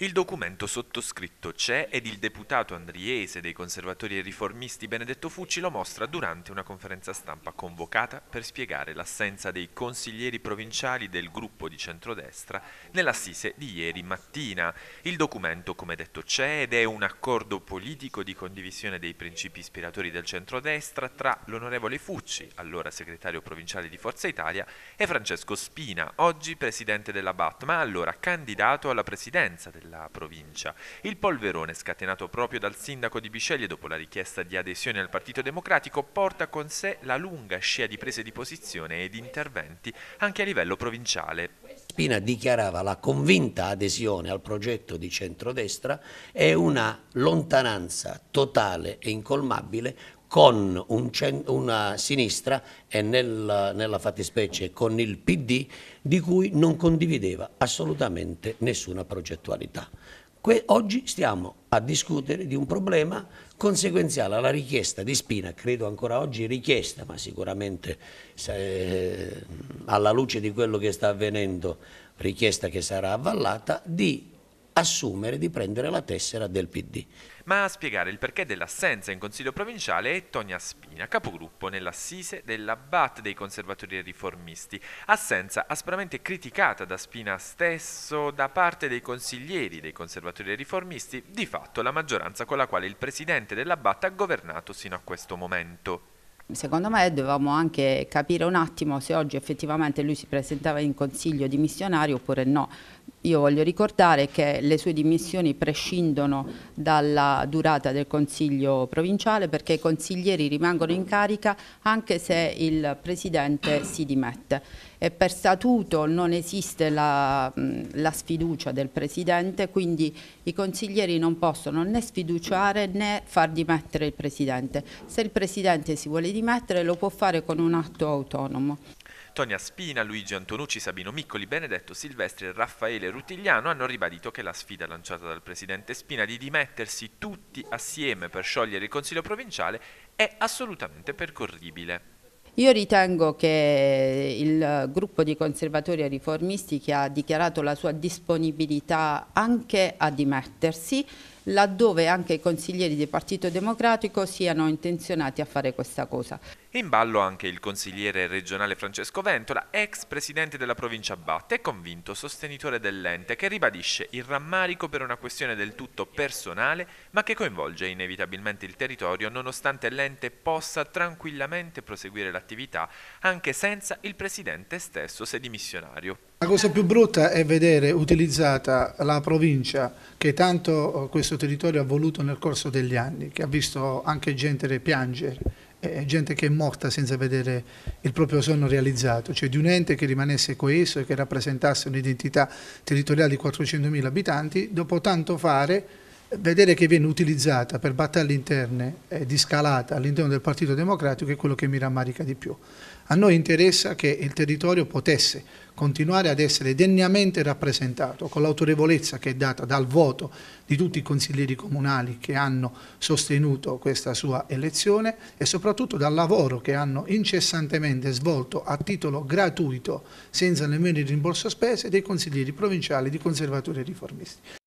Il documento sottoscritto c'è ed il deputato andriese dei conservatori e riformisti Benedetto Fucci lo mostra durante una conferenza stampa convocata per spiegare l'assenza dei consiglieri provinciali del gruppo di centrodestra nell'assise di ieri mattina. Il documento, come detto, c'è ed è un accordo politico di condivisione dei principi ispiratori del centrodestra tra l'onorevole Fucci, allora segretario provinciale di Forza Italia, e Francesco Spina, oggi presidente della BAT, ma allora candidato alla presidenza della della provincia. Il polverone, scatenato proprio dal sindaco di Bisceglie dopo la richiesta di adesione al Partito Democratico, porta con sé la lunga scia di prese di posizione e di interventi anche a livello provinciale. Spina dichiarava la convinta adesione al progetto di centrodestra e una lontananza totale e incolmabile con un una sinistra e nella, nella fattispecie con il PD di cui non condivideva assolutamente nessuna progettualità. Que oggi stiamo a discutere di un problema conseguenziale alla richiesta di Spina, credo ancora oggi richiesta, ma sicuramente eh, alla luce di quello che sta avvenendo, richiesta che sarà avvallata, di assumere, di prendere la tessera del PD ma a spiegare il perché dell'assenza in Consiglio provinciale è Tonia Spina, capogruppo nell'assise della BAT dei conservatori e riformisti, assenza aspramente criticata da Spina stesso da parte dei consiglieri dei conservatori e riformisti, di fatto la maggioranza con la quale il presidente della BAT ha governato sino a questo momento. Secondo me dovevamo anche capire un attimo se oggi effettivamente lui si presentava in consiglio dimissionario oppure no. Io voglio ricordare che le sue dimissioni prescindono dalla durata del Consiglio provinciale perché i consiglieri rimangono in carica anche se il Presidente si dimette. E per statuto non esiste la, la sfiducia del Presidente, quindi i consiglieri non possono né sfiduciare né far dimettere il Presidente. Se il Presidente si vuole dimettere lo può fare con un atto autonomo. Antonia Spina, Luigi Antonucci, Sabino Miccoli, Benedetto Silvestri e Raffaele Rutigliano hanno ribadito che la sfida lanciata dal presidente Spina di dimettersi tutti assieme per sciogliere il Consiglio provinciale è assolutamente percorribile. Io ritengo che il gruppo di conservatori e riformisti che ha dichiarato la sua disponibilità anche a dimettersi laddove anche i consiglieri del Partito Democratico siano intenzionati a fare questa cosa. In ballo anche il consigliere regionale Francesco Ventola, ex presidente della provincia Batte, è convinto sostenitore dell'ente che ribadisce il rammarico per una questione del tutto personale ma che coinvolge inevitabilmente il territorio nonostante l'ente possa tranquillamente proseguire l'attività anche senza il presidente stesso se dimissionario. La cosa più brutta è vedere utilizzata la provincia che tanto eh, questo territorio ha voluto nel corso degli anni, che ha visto anche gente piangere, gente che è morta senza vedere il proprio sonno realizzato, cioè di un ente che rimanesse coeso e che rappresentasse un'identità territoriale di 400.000 abitanti, dopo tanto fare vedere che viene utilizzata per battaglie interne eh, di scalata all'interno del Partito Democratico è quello che mi rammarica di più. A noi interessa che il territorio potesse continuare ad essere degnamente rappresentato con l'autorevolezza che è data dal voto di tutti i consiglieri comunali che hanno sostenuto questa sua elezione e soprattutto dal lavoro che hanno incessantemente svolto a titolo gratuito senza nemmeno il rimborso spese dei consiglieri provinciali di conservatori e riformisti.